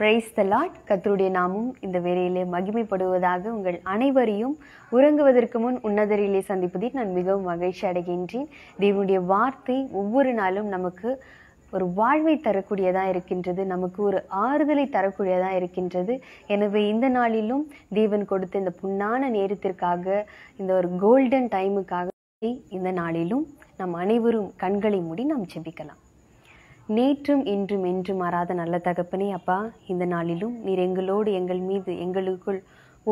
Praise the lot கத்தருடைய நாமும் இந்த வேலையிலே மகிமைப்படுவதாக உங்கள் அனைவரையும் உறங்குவதற்கு முன் உன்னதரிலே சந்திப்பதில் நான் மிகவும் மகிழ்ச்சி அடைகின்றேன் தேவனுடைய வார்த்தை ஒவ்வொரு நாளும் நமக்கு ஒரு வாழ்வை தரக்கூடியதாக இருக்கின்றது நமக்கு ஒரு ஆறுதலை தரக்கூடியதாக இருக்கின்றது எனவே இந்த நாளிலும் தேவன் கொடுத்த இந்த புண்ணான நேரத்திற்காக இந்த ஒரு கோல்டன் டைமுக்காக இந்த நாளிலும் நம் அனைவரும் கண்களை மூடி நாம் ஜெபிக்கலாம் நேற்றும் இன்றும் என்றும் மாறாத நல்ல தகப்பனே அப்பா இந்த நாளிலும் நீர் எங்களோடு எங்கள் மீது எங்களுக்குள்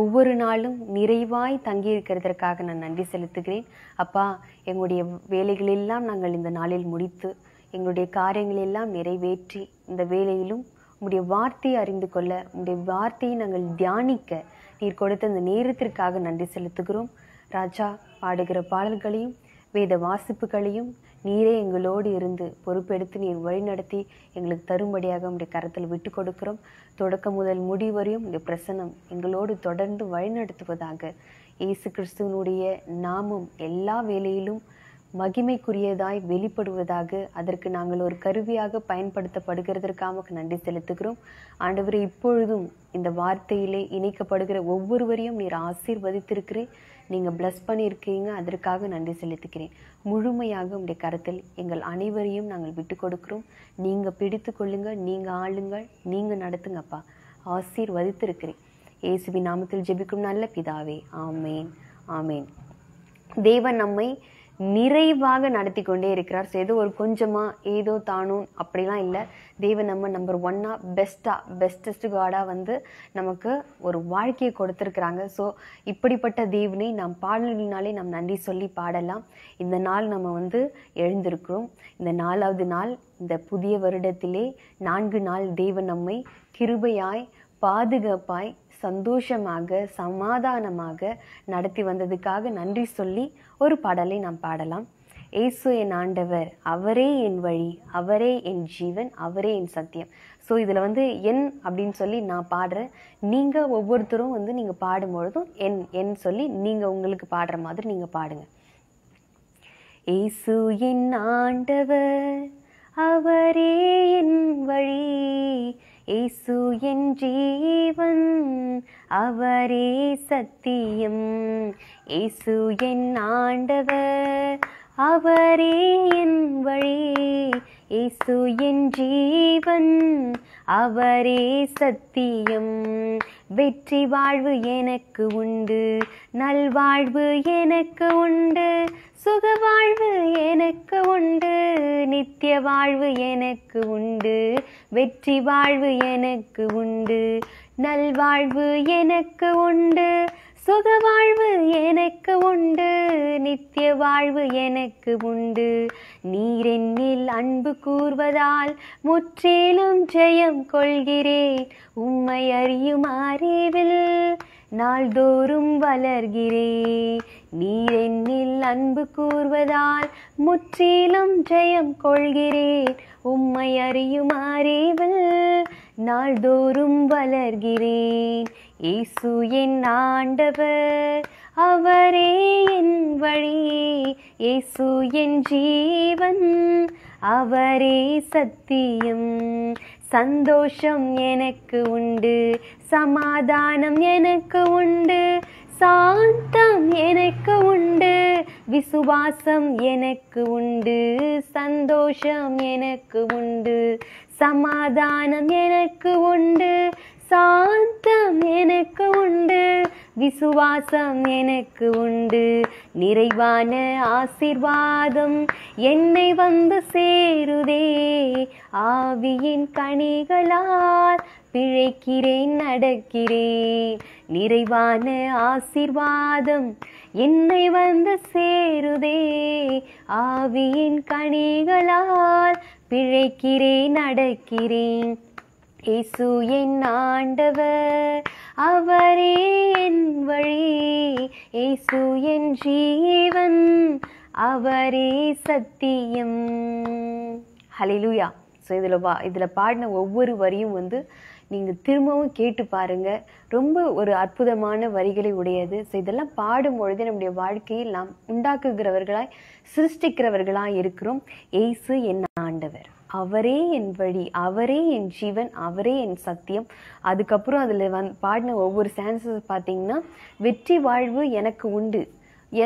ஒவ்வொரு நாளும் நிறைவாய் தங்கியிருக்கிறதற்காக நான் நன்றி செலுத்துகிறேன் அப்பா எங்களுடைய வேலைகளெல்லாம் நாங்கள் இந்த நாளில் முடித்து எங்களுடைய காரியங்களெல்லாம் நிறைவேற்றி இந்த வேலையிலும் உங்களுடைய வார்த்தையை அறிந்து கொள்ள உங்களுடைய வார்த்தையை நாங்கள் தியானிக்க நீர் கொடுத்த இந்த நேரத்திற்காக நன்றி செலுத்துகிறோம் ராஜா பாடுகிற பாடல்களையும் வேத வாசிப்புகளையும் நீரே எங்களோடு இருந்து பொறுப்பெடுத்து நீர் வழிநடத்தி எங்களுக்கு தரும்படியாக உங்களுடைய கரத்தில் விட்டு கொடுக்கிறோம் தொடக்கம் முதல் முடிவரையும் இந்த பிரசனம் எங்களோடு தொடர்ந்து வழிநடத்துவதாக இயேசு கிறிஸ்துவனுடைய நாமம் எல்லா வேலையிலும் மகிமைக்குரியதாய் வெளிப்படுவதாக அதற்கு நாங்கள் ஒரு கருவியாக பயன்படுத்தப்படுகிறதற்காக நன்றி செலுத்துகிறோம் ஆண்டவரே இப்பொழுதும் இந்த வார்த்தையிலே இணைக்கப்படுகிற ஒவ்வொருவரையும் நீர் ஆசீர்வதித்திருக்கிறேன் நீங்கள் பிளஸ் பண்ணியிருக்கீங்க அதற்காக நன்றி செலுத்துக்கிறேன் முழுமையாக உங்களுடைய கருத்தில் எங்கள் அனைவரையும் நாங்கள் விட்டு கொடுக்கிறோம் நீங்கள் பிடித்து கொள்ளுங்கள் நீங்கள் ஆளுங்கள் நீங்கள் நடத்துங்கப்பா ஆசீர்வதித்திருக்கிறேன் ஏசுபி நாமத்தில் ஜெபிக்கும் நல்ல பிதாவே ஆமேன் ஆமேன் தேவன் நம்மை நிறைவாக நடத்தி கொண்டே இருக்கிறார் ஸோ ஏதோ ஒரு கொஞ்சமாக ஏதோ தானும் அப்படிலாம் இல்லை தெய்வ நம்ம நம்பர் ஒன்னாக பெஸ்ட்டாக பெஸ்டஸ்ட் காடாக வந்து நமக்கு ஒரு வாழ்க்கையை கொடுத்துருக்குறாங்க ஸோ இப்படிப்பட்ட தெய்வனை நாம் பாடலினாலே நாம் நன்றி சொல்லி பாடலாம் இந்த நாள் நம்ம வந்து எழுந்திருக்கிறோம் இந்த நாலாவது நாள் இந்த புதிய வருடத்திலே நான்கு நாள் தெய்வ நம்மை கிருபையாய் பாதுகாப்பாய் சந்தோஷமாக சமாதானமாக நடத்தி வந்ததுக்காக நன்றி சொல்லி ஒரு பாடலை நாம் பாடலாம் ஏசு என் ஆண்டவர் அவரே என் வழி அவரே என் ஜீவன் அவரே என் சத்தியம் ஸோ இதில் வந்து என் அப்படின்னு சொல்லி நான் பாடுறேன் நீங்கள் ஒவ்வொருத்தரும் வந்து நீங்கள் பாடும்பொழுதும் என் என் சொல்லி நீங்கள் உங்களுக்கு பாடுற மாதிரி நீங்கள் பாடுங்க ஏசு என் ஆண்டவர் அவரே என் வழி இயேசு என் ஜீவன் அவரே சத்தியம் இயேசு என் ஆண்டவர் அவரே என் வழி இயேசு என் ஜீவன் அவரே சத்தியம் வெற்றி வாழ்வு எனக்கு உண்டு நல்வாழ்வு எனக்கு உண்டு சுக வாழ்வு எனக்கு உண்டு நித்திய வாழ்வு எனக்கு உண்டு வெற்றி வாழ்வு எனக்கு உண்டு நல்வாழ்வு எனக்கு உண்டு சுக வாழ்வு எனக்கு உண்டு நித்திய வாழ்வு எனக்கு உண்டு நீரென்னில் அன்பு கூறுவதால் முற்றிலும் ஜெயம் கொள்கிறேன் உம்மை அறியும் அறிவில் நாள்தோறும் வளர்கிறே நீரென்னில் அன்பு கூறுவதால் முற்றிலும் ஜெயம் கொள்கிறேன் உம்மை அறியும் அறிவில் நாள்தோறும் வளர்கிறேன் இயேசு என் ஆண்டவர் அவரே என் வழி இயேசு என் ஜீவன் அவரே சத்தியம் சந்தோஷம் எனக்கு உண்டு சமாதானம் எனக்கு உண்டு சாந்தம் எனக்கு உண்டு விசுவாசம் எனக்கு உண்டு சந்தோஷம் எனக்கு உண்டு சமாதானம் எனக்கு உண்டு சாந்தம் எனக்கு உண்டு விசுவாசம் எனக்கு உண்டு நிறைவான ஆசிர்வாதம் என்னை வந்து சேருதே ஆவியின் கணிகளால் பிழைக்கிறேன் நடக்கிறேன் நிறைவான ஆசிர்வாதம் என்னை வந்து சேருதே ஆவியின் கணிகளால் பிழைக்கிறேன் நடக்கிறேன் இயேசு என் ஆண்டவர் அவரே என் வழி இயேசு என் ஜீவன் அவரே சத்தியம் ஹலிலூயா ஸோ இதில் வா இதில் பாடின ஒவ்வொரு வரியும் வந்து நீங்கள் திரும்பவும் கேட்டு பாருங்கள் ரொம்ப ஒரு அற்புதமான வரிகளை உடையது ஸோ இதெல்லாம் பாடும் பொழுது நம்முடைய வாழ்க்கையில் நாம் உண்டாக்குகிறவர்களாய் சிருஷ்டிக்கிறவர்களாய் இருக்கிறோம் ஏசு என் ஆண்டவர் அவரே என் வழி அவரே என் ஜீவன் அவரே என் சத்தியம் அதுக்கப்புறம் அதில் வந் பாடின ஒவ்வொரு சான்சஸ் பார்த்தீங்கன்னா வெற்றி வாழ்வு எனக்கு உண்டு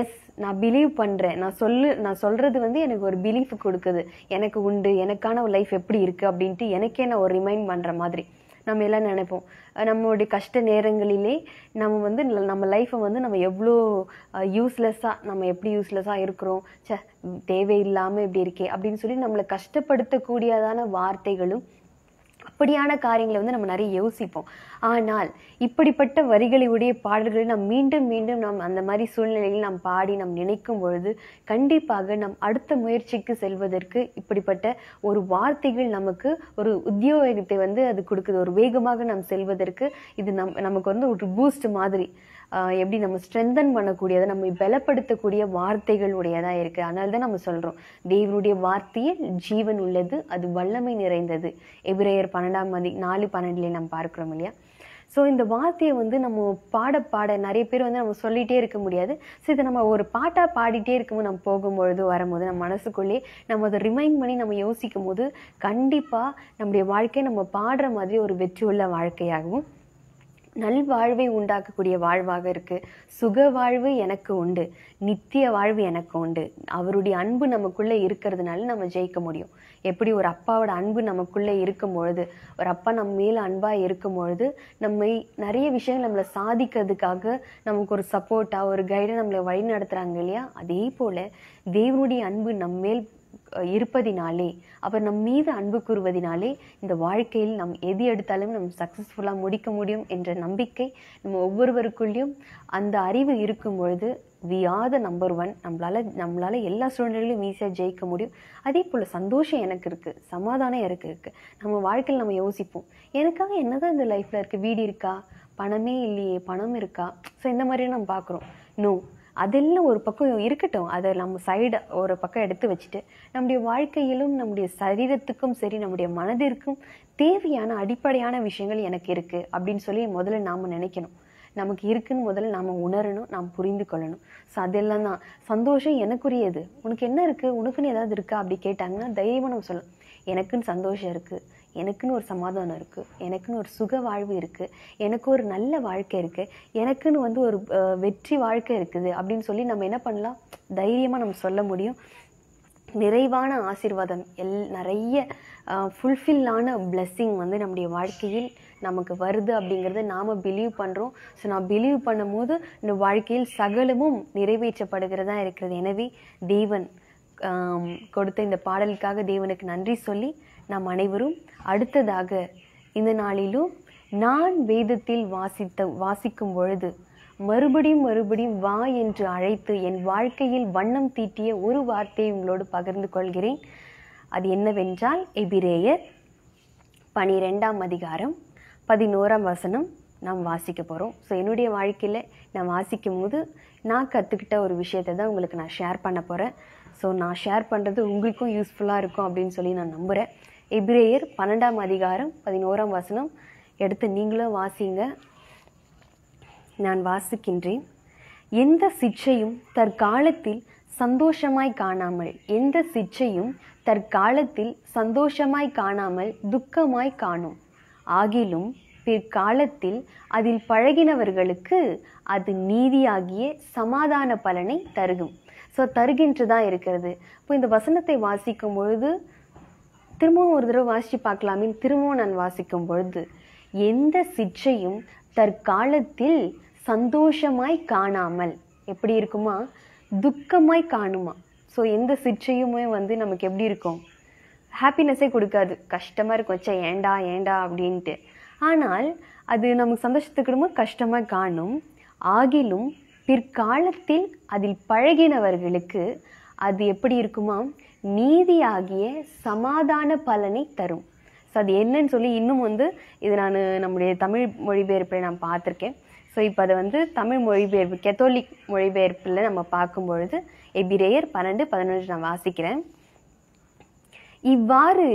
எஸ் நான் பிலீவ் பண்ணுறேன் நான் சொல்லு நான் சொல்கிறது வந்து எனக்கு ஒரு பிலீஃப் கொடுக்குது எனக்கு உண்டு எனக்கான ஒரு லைஃப் எப்படி இருக்குது அப்படின்ட்டு எனக்கே நான் ஒரு ரிமைண்ட் பண்ணுற மாதிரி நம்ம எல்லாம் நினைப்போம் நம்மளுடைய கஷ்ட நேரங்களிலே நம்ம வந்து நம்ம லைஃப்பை வந்து நம்ம எவ்வளோ யூஸ்லெஸ்ஸாக நம்ம எப்படி யூஸ்லெஸ்ஸாக இருக்கிறோம் சே தேவையில்லாமல் இப்படி இருக்கே அப்படின்னு சொல்லி நம்மளை கஷ்டப்படுத்தக்கூடியதான வார்த்தைகளும் அப்படியான காரியங்களை வந்து நம்ம நிறைய யோசிப்போம் ஆனால் இப்படிப்பட்ட உடைய பாடல்களை நாம் மீண்டும் மீண்டும் நாம் அந்த மாதிரி சூழ்நிலையில் நாம் பாடி நாம் நினைக்கும் பொழுது கண்டிப்பாக நாம் அடுத்த முயற்சிக்கு செல்வதற்கு இப்படிப்பட்ட ஒரு வார்த்தைகள் நமக்கு ஒரு உத்தியோகத்தை வந்து அது கொடுக்குது ஒரு வேகமாக நாம் செல்வதற்கு இது நம் நமக்கு வந்து ஒரு பூஸ்ட் மாதிரி எப்படி நம்ம ஸ்ட்ரென்தன் பண்ணக்கூடியதை நம்ம பலப்படுத்தக்கூடிய வார்த்தைகள் உடையதாக இருக்குது அதனால தான் நம்ம சொல்கிறோம் தேவனுடைய வார்த்தையில் ஜீவன் உள்ளது அது வல்லமை நிறைந்தது எபிரேயர் பன்னெண்டாம் மதி நாலு பன்னெண்டுலேயே நம்ம பார்க்குறோம் இல்லையா ஸோ இந்த வார்த்தையை வந்து நம்ம பாட பாட நிறைய பேர் வந்து நம்ம சொல்லிகிட்டே இருக்க முடியாது ஸோ இதை நம்ம ஒரு பாட்டாக பாடிட்டே இருக்கும்போது நம்ம போகும்பொழுது வரும்போது நம்ம மனசுக்குள்ளேயே நம்ம அதை ரிமைண்ட் பண்ணி நம்ம யோசிக்கும் போது கண்டிப்பாக நம்முடைய வாழ்க்கையை நம்ம பாடுற மாதிரி ஒரு வெற்றி உள்ள வாழ்க்கையாகவும் நல்வாழ்வை உண்டாக்கக்கூடிய வாழ்வாக இருக்குது சுக வாழ்வு எனக்கு உண்டு நித்திய வாழ்வு எனக்கு உண்டு அவருடைய அன்பு நமக்குள்ளே இருக்கிறதுனால நம்ம ஜெயிக்க முடியும் எப்படி ஒரு அப்பாவோட அன்பு நமக்குள்ளே இருக்கும் பொழுது ஒரு அப்பா நம்ம மேல அன்பாக இருக்கும் பொழுது நம்ம நிறைய விஷயங்கள் நம்மளை சாதிக்கிறதுக்காக நமக்கு ஒரு சப்போர்ட்டாக ஒரு கைடை நம்மளை வழி நடத்துகிறாங்க இல்லையா அதே போல் தேவனுடைய அன்பு நம்மேல் இருப்பதினாலே அவர் நம் மீது அன்பு கூறுவதினாலே இந்த வாழ்க்கையில் நம் எது எடுத்தாலும் நம் சக்ஸஸ்ஃபுல்லாக முடிக்க முடியும் என்ற நம்பிக்கை நம்ம ஒவ்வொருவருக்குள்ளேயும் அந்த அறிவு இருக்கும் பொழுது we are the number one நம்மளால் நம்மளால் எல்லா சூழ்நிலையிலும் ஈஸியாக ஜெயிக்க முடியும் அதே போல் சந்தோஷம் எனக்கு இருக்குது சமாதானம் எனக்கு இருக்குது நம்ம வாழ்க்கையில் நம்ம யோசிப்போம் எனக்காக என்ன தான் இந்த லைஃப்பில் இருக்குது வீடு இருக்கா பணமே இல்லையே பணம் இருக்கா ஸோ இந்த மாதிரியும் நம்ம பார்க்குறோம் நோ அதெல்லாம் ஒரு பக்கம் இருக்கட்டும் அதை நம்ம சைடு ஒரு பக்கம் எடுத்து வச்சுட்டு நம்முடைய வாழ்க்கையிலும் நம்முடைய சரீரத்துக்கும் சரி நம்முடைய மனதிற்கும் தேவையான அடிப்படையான விஷயங்கள் எனக்கு இருக்குது அப்படின்னு சொல்லி முதல்ல நாம் நினைக்கணும் நமக்கு இருக்குன்னு முதல்ல நாம் உணரணும் நாம் புரிந்து கொள்ளணும் ஸோ அதெல்லாம் தான் சந்தோஷம் எனக்குரியது உனக்கு என்ன இருக்குது உனக்குன்னு ஏதாவது இருக்கா அப்படி கேட்டாங்கன்னா தைரியமாக நம்ம சொல்லணும் எனக்குன்னு சந்தோஷம் இருக்குது எனக்குன்னு ஒரு சமாதானம் இருக்குது எனக்குன்னு ஒரு சுக வாழ்வு இருக்குது எனக்கு ஒரு நல்ல வாழ்க்கை இருக்குது எனக்குன்னு வந்து ஒரு வெற்றி வாழ்க்கை இருக்குது அப்படின்னு சொல்லி நம்ம என்ன பண்ணலாம் தைரியமாக நம்ம சொல்ல முடியும் நிறைவான ஆசிர்வாதம் எல் நிறைய ஃபுல்ஃபில்லான பிளெஸ்ஸிங் வந்து நம்முடைய வாழ்க்கையில் நமக்கு வருது அப்படிங்கிறத நாம் பிலீவ் பண்ணுறோம் ஸோ நான் பிலீவ் பண்ணும்போது இந்த வாழ்க்கையில் சகலமும் நிறைவேற்றப்படுகிறதா இருக்கிறது எனவே தேவன் கொடுத்த இந்த பாடலுக்காக தேவனுக்கு நன்றி சொல்லி நாம் அனைவரும் அடுத்ததாக இந்த நாளிலும் நான் வேதத்தில் வாசித்த வாசிக்கும் பொழுது மறுபடியும் மறுபடியும் வா என்று அழைத்து என் வாழ்க்கையில் வண்ணம் தீட்டிய ஒரு வார்த்தையை உங்களோடு பகிர்ந்து கொள்கிறேன் அது என்னவென்றால் எபிரேயர் பனிரெண்டாம் அதிகாரம் பதினோராம் வசனம் நாம் வாசிக்க போகிறோம் ஸோ என்னுடைய வாழ்க்கையில் நான் வாசிக்கும் போது நான் கற்றுக்கிட்ட ஒரு விஷயத்தை தான் உங்களுக்கு நான் ஷேர் பண்ண போகிறேன் ஸோ நான் ஷேர் பண்ணுறது உங்களுக்கும் யூஸ்ஃபுல்லாக இருக்கும் அப்படின்னு சொல்லி நான் நம்புகிறேன் எபிரேயர் பன்னெண்டாம் அதிகாரம் பதினோராம் வசனம் எடுத்து நீங்களும் வாசிங்க நான் வாசிக்கின்றேன் எந்த சிச்சையும் தற்காலத்தில் சந்தோஷமாய் காணாமல் எந்த சிச்சையும் தற்காலத்தில் சந்தோஷமாய் காணாமல் துக்கமாய் காணும் ஆகிலும் பிற்காலத்தில் அதில் பழகினவர்களுக்கு அது நீதியாகிய சமாதான பலனை தருகும் ஸோ தருகின்றதாக இருக்கிறது இப்போ இந்த வசனத்தை வாசிக்கும் பொழுது திரும்பவும் ஒரு தடவை வாசித்து பார்க்கலாமே திரும்பவும் நான் வாசிக்கும் பொழுது எந்த சிற்றையும் தற்காலத்தில் சந்தோஷமாய் காணாமல் எப்படி இருக்குமா துக்கமாய் காணுமா ஸோ எந்த சிற்றையுமே வந்து நமக்கு எப்படி இருக்கும் ஹாப்பினஸ்ஸே கொடுக்காது கஷ்டமாக இருக்கும் வச்சா ஏண்டா ஏண்டா அப்படின்ட்டு ஆனால் அது நமக்கு சந்தோஷத்துக்கிடமோ கஷ்டமாக காணும் ஆகிலும் பிற்காலத்தில் அதில் பழகினவர்களுக்கு அது எப்படி இருக்குமா நீதியாகிய சமாதான பலனை தரும் ஸோ அது என்னன்னு சொல்லி இன்னும் வந்து இது நான் நம்முடைய தமிழ் மொழிபெயர்ப்பில் நான் பார்த்துருக்கேன் ஸோ இப்போ அதை வந்து தமிழ் மொழிபெயர்ப்பு கெத்தோலிக் மொழிபெயர்ப்பில் நம்ம பார்க்கும்பொழுது எபிரேயர் பன்னெண்டு பதினொன்று நான் வாசிக்கிறேன் இவ்வாறு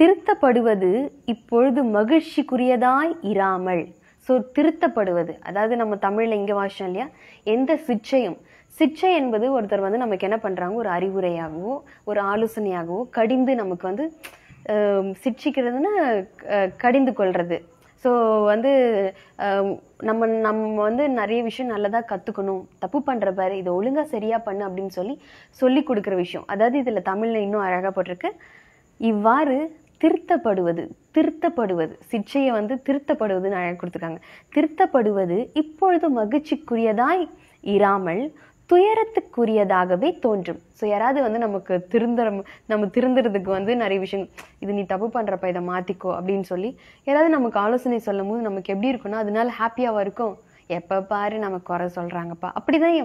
திருத்தப்படுவது இப்பொழுது மகிழ்ச்சிக்குரியதாய் இராமல் ஸோ திருத்தப்படுவது அதாவது நம்ம தமிழில் இங்கே வாசம் இல்லையா எந்த சுச்சையும் சிக்ஷை என்பது ஒருத்தர் வந்து நமக்கு என்ன பண்ணுறாங்க ஒரு அறிவுரையாகவோ ஒரு ஆலோசனையாகவோ கடிந்து நமக்கு வந்து சிக்ஷிக்கிறதுன்னா கடிந்து கொள்வது ஸோ வந்து நம்ம நம்ம வந்து நிறைய விஷயம் நல்லதாக கற்றுக்கணும் தப்பு பண்ணுற பாரு இதை ஒழுங்காக சரியாக பண்ணு அப்படின்னு சொல்லி சொல்லி கொடுக்குற விஷயம் அதாவது இதில் தமிழில் இன்னும் அழகாக போட்டிருக்கு இவ்வாறு திருத்தப்படுவது திருத்தப்படுவது சிக்ஷையை வந்து திருத்தப்படுவதுன்னு அழகாக கொடுத்துருக்காங்க திருத்தப்படுவது இப்பொழுது மகிழ்ச்சிக்குரியதாய் இராமல் துயரத்துக்குரியதாகவே தோன்றும் ஸோ யாராவது வந்து நமக்கு திருந்துற நம்ம திருந்துறதுக்கு வந்து நிறைய விஷயம் இது நீ தப்பு பண்ணுறப்ப இதை மாற்றிக்கோ அப்படின்னு சொல்லி யாராவது நமக்கு ஆலோசனை சொல்லும் போது நமக்கு எப்படி இருக்குன்னா அதனால ஹாப்பியாக இருக்கும் எப்போ பாரு நம்ம குறை சொல்கிறாங்கப்பா அப்படி தான்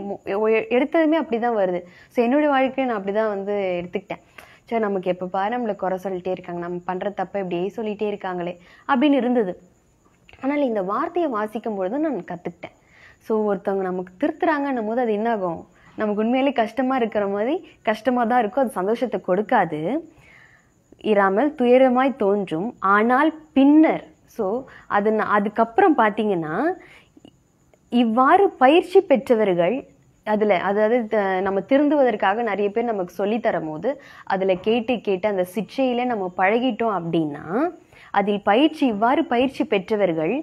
எடுத்ததுமே அப்படி தான் வருது ஸோ என்னுடைய வாழ்க்கையை நான் அப்படி தான் வந்து எடுத்துக்கிட்டேன் சரி நமக்கு எப்போ பாரு நம்மளை குறை சொல்லிட்டே இருக்காங்க நம்ம பண்ணுற தப்பை இப்படியே சொல்லிகிட்டே இருக்காங்களே அப்படின்னு இருந்தது ஆனால் இந்த வார்த்தையை வாசிக்கும் பொழுது நான் கற்றுக்கிட்டேன் ஸோ ஒருத்தவங்க நமக்கு திருத்துறாங்கன்னும் போது அது என்னாகும் நமக்கு உண்மையிலே கஷ்டமாக இருக்கிற மாதிரி கஷ்டமாக தான் இருக்கும் அது சந்தோஷத்தை கொடுக்காது இராமல் துயரமாய் தோன்றும் ஆனால் பின்னர் ஸோ அது அதுக்கப்புறம் பார்த்தீங்கன்னா இவ்வாறு பயிற்சி பெற்றவர்கள் அதில் அதாவது நம்ம திருந்துவதற்காக நிறைய பேர் நமக்கு சொல்லித்தரும் போது அதில் கேட்டு கேட்டு அந்த சிச்சையில் நம்ம பழகிட்டோம் அப்படின்னா அதில் பயிற்சி இவ்வாறு பயிற்சி பெற்றவர்கள்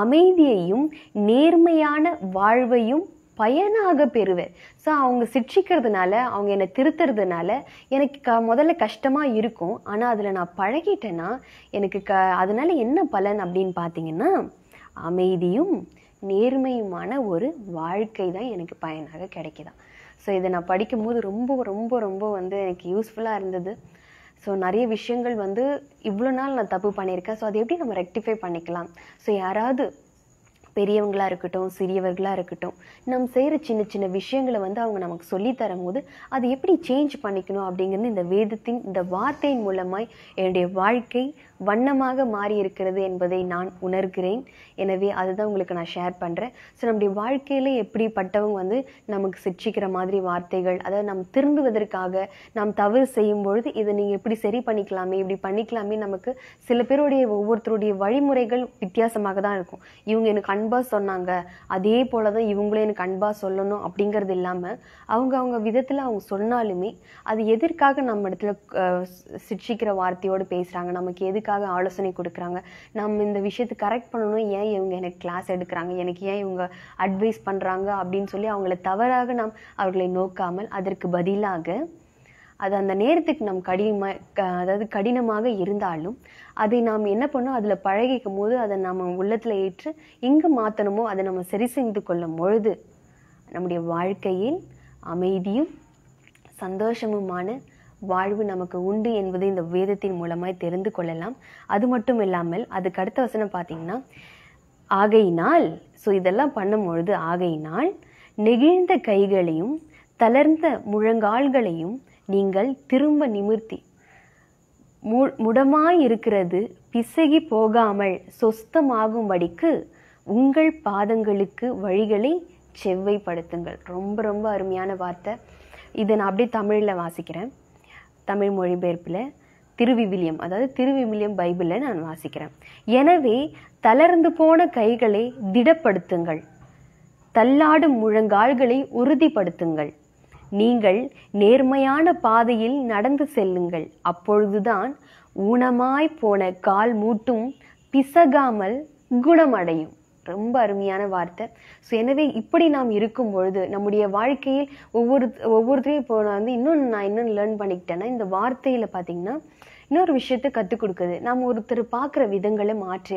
அமைதியையும் நேர்மையான வாழ்வையும் பயனாக பெறுவேன் ஸோ அவங்க சிற்றிக்கிறதுனால அவங்க என்னை திருத்துறதுனால எனக்கு க முதல்ல கஷ்டமாக இருக்கும் ஆனால் அதில் நான் பழகிட்டேன்னா எனக்கு க அதனால் என்ன பலன் அப்படின்னு பார்த்தீங்கன்னா அமைதியும் நேர்மையுமான ஒரு வாழ்க்கை தான் எனக்கு பயனாக கிடைக்குதான் ஸோ இதை நான் படிக்கும்போது ரொம்ப ரொம்ப ரொம்ப வந்து எனக்கு யூஸ்ஃபுல்லாக இருந்தது ஸோ நிறைய விஷயங்கள் வந்து இவ்வளோ நாள் நான் தப்பு பண்ணியிருக்கேன் ஸோ அதை எப்படி நம்ம ரெக்டிஃபை பண்ணிக்கலாம் ஸோ யாராவது பெரியவங்களாக இருக்கட்டும் சிறியவர்களாக இருக்கட்டும் நம்ம செய்கிற சின்ன சின்ன விஷயங்களை வந்து அவங்க நமக்கு சொல்லித்தரும் போது அதை எப்படி சேஞ்ச் பண்ணிக்கணும் அப்படிங்கிறது இந்த வேதத்தின் இந்த வார்த்தையின் மூலமாய் என்னுடைய வாழ்க்கை வண்ணமாக மாறி இருக்கிறது என்பதை நான் உணர்கிறேன் எனவே அதுதான் உங்களுக்கு நான் ஷேர் பண்ணுறேன் ஸோ நம்முடைய வாழ்க்கையில் எப்படிப்பட்டவங்க வந்து நமக்கு சிக்ஷிக்கிற மாதிரி வார்த்தைகள் அதாவது நாம் திரும்புவதற்காக நாம் தவறு செய்யும் பொழுது இதை நீங்கள் எப்படி சரி பண்ணிக்கலாமே இப்படி பண்ணிக்கலாமே நமக்கு சில பேருடைய ஒவ்வொருத்தருடைய வழிமுறைகள் வித்தியாசமாக தான் இருக்கும் இவங்க எனக்கு அன்பாக சொன்னாங்க அதே போல தான் இவங்களும் எனக்கு அன்பாக சொல்லணும் அப்படிங்கிறது இல்லாமல் அவங்க அவங்க விதத்தில் அவங்க சொன்னாலுமே அது எதற்காக நம்ம இடத்துல சிக்ஷிக்கிற வார்த்தையோடு பேசுகிறாங்க நமக்கு எதுக்காக எதுக்காக ஆலோசனை கொடுக்குறாங்க நம்ம இந்த விஷயத்தை கரெக்ட் பண்ணணும் ஏன் இவங்க எனக்கு கிளாஸ் எடுக்கிறாங்க எனக்கு ஏன் இவங்க அட்வைஸ் பண்ணுறாங்க அப்படின்னு சொல்லி அவங்கள தவறாக நாம் அவர்களை நோக்காமல் அதற்கு பதிலாக அது அந்த நேரத்துக்கு நம் கடினமா அதாவது கடினமாக இருந்தாலும் அதை நாம் என்ன பண்ணோம் அதில் பழகிக்கும் போது அதை நம்ம உள்ளத்தில் ஏற்று எங்கே மாற்றணுமோ அதை நம்ம சரி செய்து கொள்ளும் பொழுது நம்முடைய வாழ்க்கையில் அமைதியும் சந்தோஷமுமான வாழ்வு நமக்கு உண்டு என்பதை இந்த வேதத்தின் மூலமாய் தெரிந்து கொள்ளலாம் அது மட்டும் இல்லாமல் அதுக்கு அடுத்த வசனம் பார்த்தீங்கன்னா ஆகையினால் ஸோ இதெல்லாம் பண்ணும்பொழுது ஆகையினால் நெகிழ்ந்த கைகளையும் தளர்ந்த முழங்கால்களையும் நீங்கள் திரும்ப நிமிர்த்தி மு முடமாய் இருக்கிறது பிசகி போகாமல் சொஸ்தமாகும்படிக்கு உங்கள் பாதங்களுக்கு வழிகளை செவ்வைப்படுத்துங்கள் ரொம்ப ரொம்ப அருமையான வார்த்தை இதை நான் அப்படியே தமிழில் வாசிக்கிறேன் தமிழ் மொழிபெயர்ப்பில் திருவிவிலியம் அதாவது திருவிவிலியம் பைபிளில் நான் வாசிக்கிறேன் எனவே தளர்ந்து போன கைகளை திடப்படுத்துங்கள் தள்ளாடும் முழங்கால்களை உறுதிப்படுத்துங்கள் நீங்கள் நேர்மையான பாதையில் நடந்து செல்லுங்கள் அப்பொழுதுதான் ஊனமாய் போன கால் மூட்டும் பிசகாமல் குணமடையும் ரொம்ப அருமையான வார்த்தை ஸோ எனவே இப்படி நாம் இருக்கும் பொழுது நம்முடைய வாழ்க்கையில் ஒவ்வொரு ஒவ்வொருத்தரையும் இப்போ நான் வந்து இன்னொன்று நான் இன்னும் லேர்ன் பண்ணிக்கிட்டேன்னா இந்த வார்த்தையில் பார்த்தீங்கன்னா இன்னொரு விஷயத்த கற்றுக் கொடுக்குது நாம் ஒருத்தர் பார்க்குற விதங்களை மாற்றி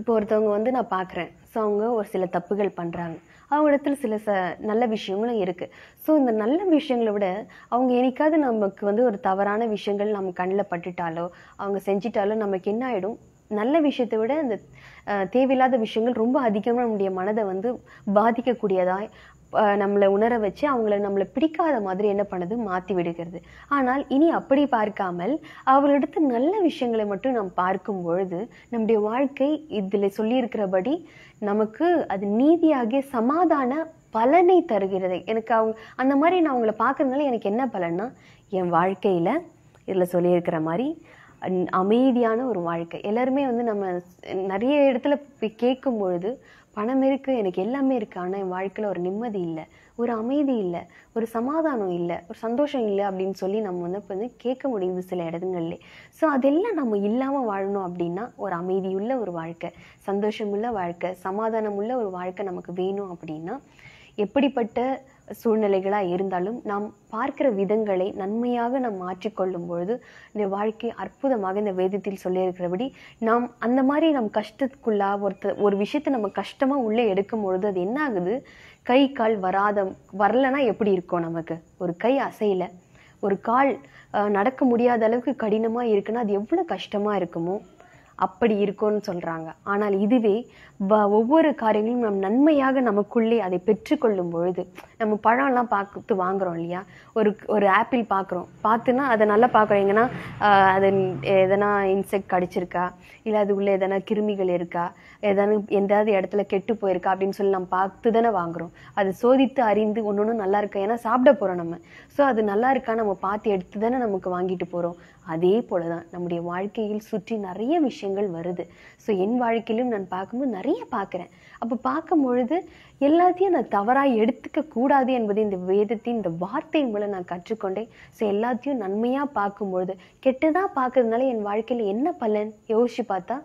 இப்போ ஒருத்தவங்க வந்து நான் பார்க்குறேன் ஸோ அவங்க ஒரு சில தப்புகள் பண்ணுறாங்க அவங்க இடத்துல சில ச நல்ல விஷயங்களும் இருக்குது ஸோ இந்த நல்ல விஷயங்களை விட அவங்க என்னைக்காவது நமக்கு வந்து ஒரு தவறான விஷயங்கள் நம்ம கண்ணில் பட்டுட்டாலோ அவங்க செஞ்சிட்டாலோ நமக்கு என்ன ஆகிடும் நல்ல விஷயத்தை விட அந்த தேவையில்லாத விஷயங்கள் ரொம்ப அதிகமாக நம்முடைய மனதை வந்து பாதிக்கக்கூடியதாக நம்மளை உணர வச்சு அவங்கள நம்மளை பிடிக்காத மாதிரி என்ன பண்ணுது மாற்றி விடுகிறது ஆனால் இனி அப்படி பார்க்காமல் அவர்களிடத்து நல்ல விஷயங்களை மட்டும் நாம் பார்க்கும் பொழுது நம்முடைய வாழ்க்கை இதில் சொல்லியிருக்கிறபடி நமக்கு அது நீதியாகிய சமாதான பலனை தருகிறது எனக்கு அவங்க அந்த மாதிரி நான் அவங்கள பார்க்கறதுனால எனக்கு என்ன பலன்னா என் வாழ்க்கையில் இதில் சொல்லியிருக்கிற மாதிரி அமைதியான ஒரு வாழ்க்கை எல்லாருமே வந்து நம்ம நிறைய இடத்துல போய் கேட்கும் பொழுது பணம் இருக்குது எனக்கு எல்லாமே இருக்குது ஆனால் என் வாழ்க்கையில் ஒரு நிம்மதி இல்லை ஒரு அமைதி இல்லை ஒரு சமாதானம் இல்லை ஒரு சந்தோஷம் இல்லை அப்படின்னு சொல்லி நம்ம வந்து இப்போ வந்து கேட்க முடியுது சில இடங்கள்லே ஸோ அதெல்லாம் நம்ம இல்லாமல் வாழணும் அப்படின்னா ஒரு அமைதியுள்ள ஒரு வாழ்க்கை சந்தோஷமுள்ள வாழ்க்கை சமாதானமுள்ள ஒரு வாழ்க்கை நமக்கு வேணும் அப்படின்னா எப்படிப்பட்ட சூழ்நிலைகளாக இருந்தாலும் நாம் பார்க்கிற விதங்களை நன்மையாக நாம் மாற்றிக்கொள்ளும் பொழுது இந்த வாழ்க்கை அற்புதமாக இந்த வேதத்தில் சொல்லியிருக்கிறபடி நாம் அந்த மாதிரி நம் கஷ்டத்துக்குள்ளா ஒருத்த ஒரு விஷயத்தை நம்ம கஷ்டமாக உள்ளே எடுக்கும் பொழுது அது என்ன ஆகுது கை கால் வராத வரலன்னா எப்படி இருக்கும் நமக்கு ஒரு கை அசையில் ஒரு கால் நடக்க முடியாத அளவுக்கு கடினமாக இருக்குன்னா அது எவ்வளோ கஷ்டமாக இருக்குமோ அப்படி இருக்கும்னு சொல்கிறாங்க ஆனால் இதுவே ஒவ்வொரு காரியங்களும் நம் நன்மையாக நமக்குள்ளே அதை பெற்றுக்கொள்ளும் பொழுது நம்ம பழம்லாம் பார்த்து வாங்குறோம் இல்லையா ஒரு ஒரு ஆப்பிள் பார்க்குறோம் பார்த்துன்னா அதை நல்லா பார்க்குறோம் எங்கன்னா அது எதனா இன்செக்ட் கடிச்சிருக்கா இல்லை அது உள்ளே எதனா கிருமிகள் இருக்கா எதனா எந்தாவது இடத்துல கெட்டு போயிருக்கா அப்படின்னு சொல்லி நம்ம பார்த்து தானே வாங்குறோம் அதை சோதித்து அறிந்து ஒன்று ஒன்று நல்லா இருக்கா ஏன்னா சாப்பிட போகிறோம் நம்ம ஸோ அது நல்லா இருக்கா நம்ம பார்த்து எடுத்து தானே நமக்கு வாங்கிட்டு போகிறோம் அதே போல தான் நம்முடைய வாழ்க்கையில் சுற்றி நிறைய விஷயங்கள் வருது ஸோ என் வாழ்க்கையிலும் நான் பார்க்கும்போது நிறைய நிறைய பார்க்குறேன் அப்போ பார்க்கும் பொழுது எல்லாத்தையும் நான் தவறாக எடுத்துக்க கூடாது என்பதை இந்த வேதத்தின் இந்த வார்த்தை மூலம் நான் கற்றுக்கொண்டேன் ஸோ எல்லாத்தையும் நன்மையாக பார்க்கும் பொழுது கெட்டதாக பார்க்கறதுனால என் வாழ்க்கையில் என்ன பலன் யோசிச்சு பார்த்தா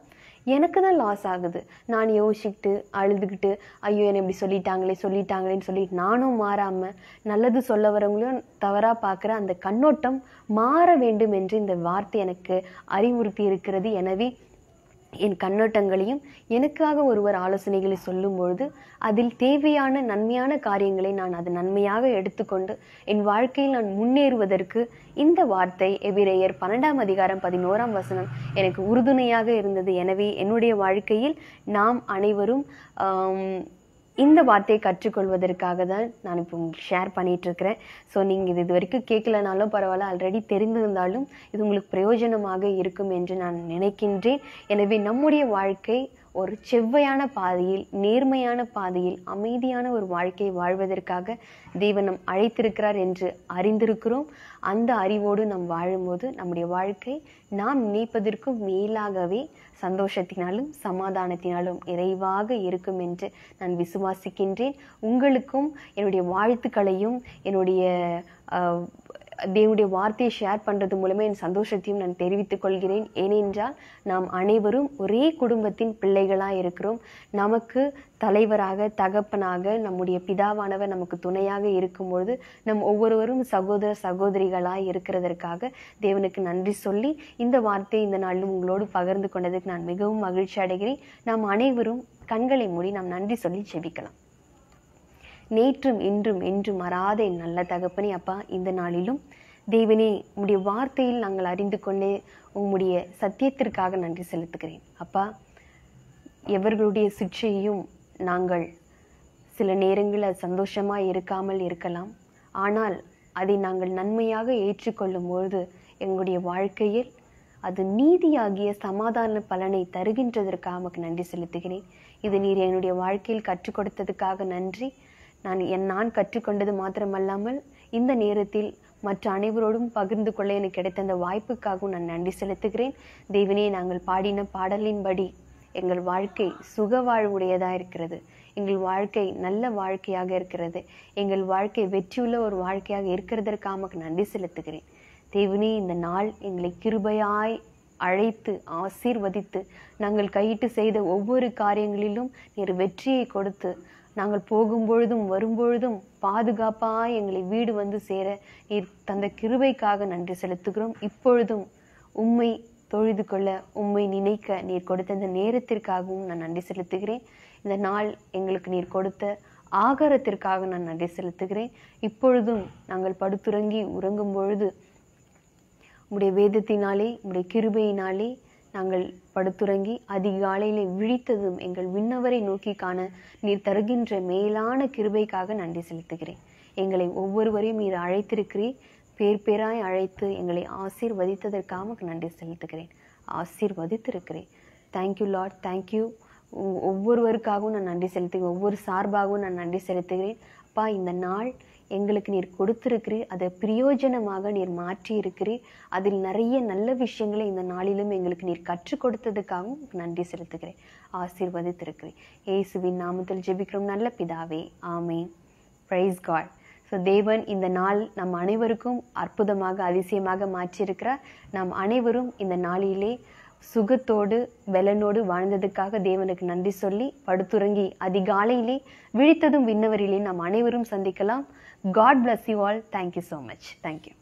எனக்கு தான் லாஸ் ஆகுது நான் யோசிச்சுக்கிட்டு அழுதுகிட்டு ஐயோ என்னை இப்படி சொல்லிட்டாங்களே சொல்லிட்டாங்களேன்னு சொல்லி நானும் மாறாமல் நல்லது சொல்ல வரவங்களும் தவறாக பார்க்குற அந்த கண்ணோட்டம் மாற வேண்டும் என்று இந்த வார்த்தை எனக்கு அறிவுறுத்தி இருக்கிறது எனவே என் கண்ணோட்டங்களையும் எனக்காக ஒருவர் ஆலோசனைகளை சொல்லும் பொழுது அதில் தேவையான நன்மையான காரியங்களை நான் அது நன்மையாக எடுத்துக்கொண்டு என் வாழ்க்கையில் நான் முன்னேறுவதற்கு இந்த வார்த்தை எபிரேயர் பன்னெண்டாம் அதிகாரம் பதினோராம் வசனம் எனக்கு உறுதுணையாக இருந்தது எனவே என்னுடைய வாழ்க்கையில் நாம் அனைவரும் இந்த வார்த்தையை கற்றுக்கொள்வதற்காக தான் நான் இப்போ உங்களுக்கு ஷேர் இருக்கிறேன் ஸோ நீங்கள் இது இது வரைக்கும் கேட்கலனாலும் பரவாயில்ல ஆல்ரெடி தெரிந்திருந்தாலும் இது உங்களுக்கு பிரயோஜனமாக இருக்கும் என்று நான் நினைக்கின்றேன் எனவே நம்முடைய வாழ்க்கை ஒரு செவ்வையான பாதையில் நேர்மையான பாதையில் அமைதியான ஒரு வாழ்க்கை வாழ்வதற்காக தேவன் நம் அழைத்திருக்கிறார் என்று அறிந்திருக்கிறோம் அந்த அறிவோடு நாம் வாழும்போது நம்முடைய வாழ்க்கை நாம் நினைப்பதற்கும் மேலாகவே சந்தோஷத்தினாலும் சமாதானத்தினாலும் நிறைவாக இருக்கும் என்று நான் விசுவாசிக்கின்றேன் உங்களுக்கும் என்னுடைய வாழ்த்துக்களையும் என்னுடைய தேவனுடைய வார்த்தையை ஷேர் பண்ணுறது மூலமே என் சந்தோஷத்தையும் நான் தெரிவித்துக் கொள்கிறேன் ஏனென்றால் நாம் அனைவரும் ஒரே குடும்பத்தின் பிள்ளைகளாக இருக்கிறோம் நமக்கு தலைவராக தகப்பனாக நம்முடைய பிதாவானவர் நமக்கு துணையாக இருக்கும்பொழுது நம் ஒவ்வொருவரும் சகோதர சகோதரிகளாக இருக்கிறதற்காக தேவனுக்கு நன்றி சொல்லி இந்த வார்த்தையை இந்த நாளிலும் உங்களோடு பகிர்ந்து கொண்டதுக்கு நான் மிகவும் மகிழ்ச்சி அடைகிறேன் நாம் அனைவரும் கண்களை மூடி நாம் நன்றி சொல்லி ஜெபிக்கலாம் நேற்றும் இன்றும் என்றும் மறாத என் நல்ல தகப்பனே அப்பா இந்த நாளிலும் தேவனே உம்முடைய வார்த்தையில் நாங்கள் அறிந்து கொண்டே உம்முடைய சத்தியத்திற்காக நன்றி செலுத்துகிறேன் அப்பா எவர்களுடைய சுற்றியையும் நாங்கள் சில நேரங்களில் சந்தோஷமாக இருக்காமல் இருக்கலாம் ஆனால் அதை நாங்கள் நன்மையாக ஏற்றுக்கொள்ளும் பொழுது எங்களுடைய வாழ்க்கையில் அது நீதியாகிய சமாதான பலனை தருகின்றதற்காக நமக்கு நன்றி செலுத்துகிறேன் இது நீர் என்னுடைய வாழ்க்கையில் கற்றுக் கொடுத்ததுக்காக நன்றி நான் என் நான் கற்றுக்கொண்டது மாத்திரமல்லாமல் இந்த நேரத்தில் மற்ற அனைவரோடும் பகிர்ந்து கொள்ள எனக்கு கிடைத்த அந்த வாய்ப்புக்காகவும் நான் நன்றி செலுத்துகிறேன் தெய்வனே நாங்கள் பாடின பாடலின்படி எங்கள் வாழ்க்கை சுக வாழ்வுடையதாக இருக்கிறது எங்கள் வாழ்க்கை நல்ல வாழ்க்கையாக இருக்கிறது எங்கள் வாழ்க்கை வெற்றியுள்ள ஒரு வாழ்க்கையாக இருக்கிறதற்காக நன்றி செலுத்துகிறேன் தெய்வனே இந்த நாள் எங்களை கிருபையாய் அழைத்து ஆசீர்வதித்து நாங்கள் கையிட்டு செய்த ஒவ்வொரு காரியங்களிலும் நீர் வெற்றியை கொடுத்து நாங்கள் போகும்பொழுதும் வரும்பொழுதும் பாதுகாப்பாக எங்களை வீடு வந்து சேர நீர் தந்த கிருவைக்காக நன்றி செலுத்துகிறோம் இப்பொழுதும் உண்மை தொழுது கொள்ள உண்மை நினைக்க நீர் கொடுத்த இந்த நேரத்திற்காகவும் நான் நன்றி செலுத்துகிறேன் இந்த நாள் எங்களுக்கு நீர் கொடுத்த ஆகாரத்திற்காக நான் நன்றி செலுத்துகிறேன் இப்பொழுதும் நாங்கள் படுத்துறங்கி உறங்கும் பொழுது உடைய வேதத்தினாலே உடைய கிருபையினாலே நாங்கள் படுத்துறங்கி அதிகாலையிலே விழித்ததும் எங்கள் விண்ணவரை நோக்கி காண நீர் தருகின்ற மேலான கிருபைக்காக நன்றி செலுத்துகிறேன் எங்களை ஒவ்வொருவரையும் நீர் அழைத்திருக்கிறீர் பேர் பேராய் அழைத்து எங்களை ஆசீர்வதித்ததற்காக நன்றி செலுத்துகிறேன் ஆசீர்வதித்திருக்கிறேன் தேங்க்யூ லாட் தேங்க்யூ ஒவ்வொருவருக்காகவும் நான் நன்றி செலுத்துகிறேன் ஒவ்வொரு சார்பாகவும் நான் நன்றி செலுத்துகிறேன் அப்பா இந்த நாள் எங்களுக்கு நீர் கொடுத்துருக்கிறீர் அதை பிரயோஜனமாக நீர் மாற்றி இருக்கிறீர் அதில் நிறைய நல்ல விஷயங்களை இந்த நாளிலும் எங்களுக்கு நீர் கற்றுக் கொடுத்ததுக்காகவும் நன்றி செலுத்துகிறேன் ஆசீர்வதித்திருக்கிறேன் இயேசுவின் நாமத்தில் ஜெபிக்கிறோம் நல்ல பிதாவே ஆமே ப்ரைஸ் காட் ஸோ தேவன் இந்த நாள் நம் அனைவருக்கும் அற்புதமாக அதிசயமாக மாற்றியிருக்கிறார் நாம் அனைவரும் இந்த நாளிலே சுகத்தோடு வெலனோடு வாழ்ந்ததுக்காக தேவனுக்கு நன்றி சொல்லி படுத்துறங்கி அதிகாலையிலே விழித்ததும் விண்ணவரிலே நாம் அனைவரும் சந்திக்கலாம் God bless you all. Thank you so much. Thank you.